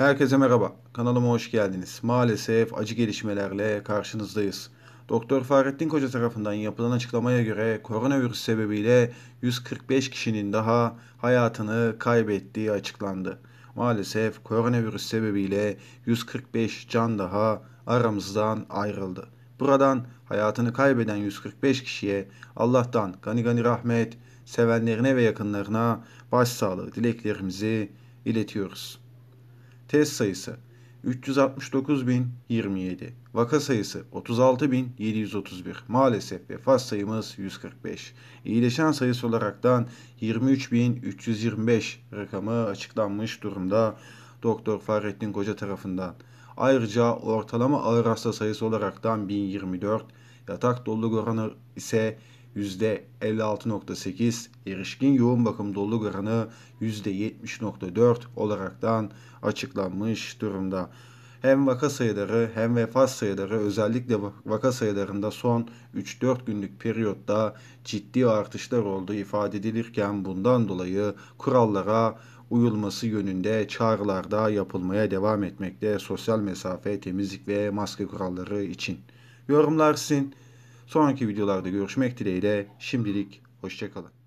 Herkese merhaba. Kanalıma hoş geldiniz. Maalesef acı gelişmelerle karşınızdayız. Doktor Fahrettin Koca tarafından yapılan açıklamaya göre koronavirüs sebebiyle 145 kişinin daha hayatını kaybettiği açıklandı. Maalesef koronavirüs sebebiyle 145 can daha aramızdan ayrıldı. Buradan hayatını kaybeden 145 kişiye Allah'tan gani gani rahmet, sevenlerine ve yakınlarına başsağlığı dileklerimizi iletiyoruz. Test sayısı 369.027. Vaka sayısı 36.731. Maalesef vefat sayımız 145. İyileşen sayısı olaraktan 23.325 rakamı açıklanmış durumda Doktor Fahrettin Koca tarafından. Ayrıca ortalama ağır hasta sayısı olaraktan 1024, yatak doluluk oranı ise %56.8, erişkin yoğun bakım doluluk oranı %70.4 olaraktan açıklanmış durumda. Hem vaka sayıları hem vefat sayıları özellikle vaka sayılarında son 3-4 günlük periyotta ciddi artışlar olduğu ifade edilirken bundan dolayı kurallara uyulması yönünde çağrılar çağrılarda yapılmaya devam etmekte sosyal mesafe, temizlik ve maske kuralları için. Yorumlar sizin. Sonraki videolarda görüşmek dileğiyle şimdilik hoşçakalın.